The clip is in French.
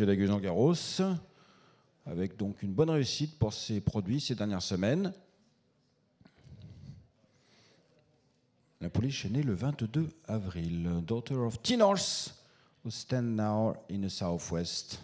Monsieur la Garros, avec donc une bonne réussite pour ses produits ces dernières semaines. La police est née le 22 avril, daughter of Tinors, who stand now in the Southwest.